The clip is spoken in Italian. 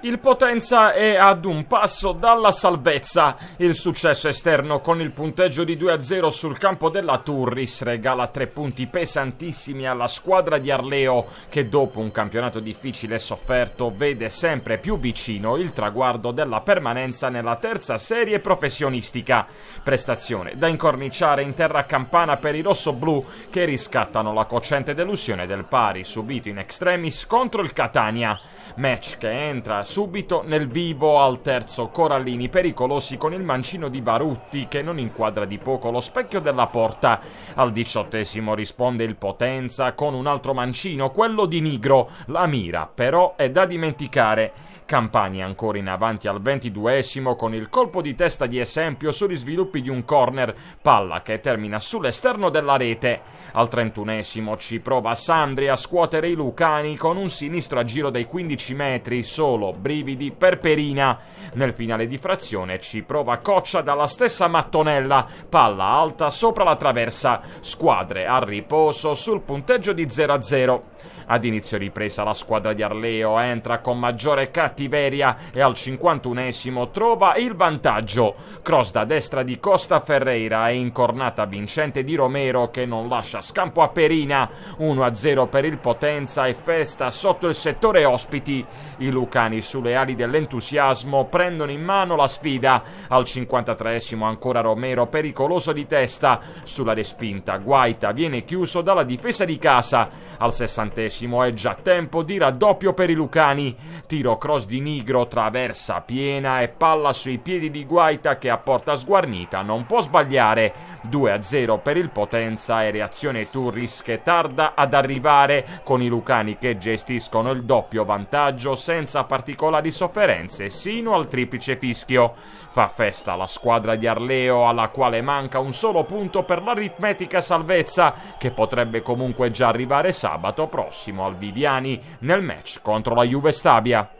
Il Potenza è ad un passo dalla salvezza. Il successo esterno con il punteggio di 2-0 sul campo della Turris regala tre punti pesantissimi alla squadra di Arleo che dopo un campionato difficile e sofferto vede sempre più vicino il traguardo della permanenza nella terza serie professionistica. Prestazione da incorniciare in terra campana per i rossoblù che riscattano la cocente delusione del pari subito in extremis contro il Catania. Match che entra subito nel vivo al terzo Corallini, pericolosi con il mancino di Barutti che non inquadra di poco lo specchio della porta. Al diciottesimo risponde il Potenza con un altro mancino, quello di Nigro. La mira però è da dimenticare. Campani ancora in avanti al 22esimo con il colpo di testa di Esempio sugli sviluppi di un corner, palla che termina sull'esterno della rete. Al 31esimo ci prova Sandri a scuotere i Lucani con un sinistro a giro dei 15 metri, solo brividi per Perina. Nel finale di frazione ci prova Coccia dalla stessa mattonella, palla alta sopra la traversa, squadre a riposo sul punteggio di 0-0. Ad inizio ripresa la squadra di Arleo entra con maggiore cattività cattiveria e al 51esimo trova il vantaggio. Cross da destra di Costa Ferreira e incornata vincente di Romero che non lascia scampo a Perina. 1-0 per il Potenza e festa sotto il settore ospiti. I Lucani sulle ali dell'entusiasmo prendono in mano la sfida. Al 53esimo ancora Romero pericoloso di testa. Sulla respinta Guaita viene chiuso dalla difesa di casa. Al 60esimo è già tempo di raddoppio per i Lucani. Tiro cross di Nigro traversa piena e palla sui piedi di Guaita che a porta sguarnita non può sbagliare. 2-0 per il Potenza e reazione Turris che tarda ad arrivare con i Lucani che gestiscono il doppio vantaggio senza particolari sofferenze sino al triplice fischio. Fa festa la squadra di Arleo alla quale manca un solo punto per l'aritmetica salvezza che potrebbe comunque già arrivare sabato prossimo al Viviani nel match contro la Juve Stabia.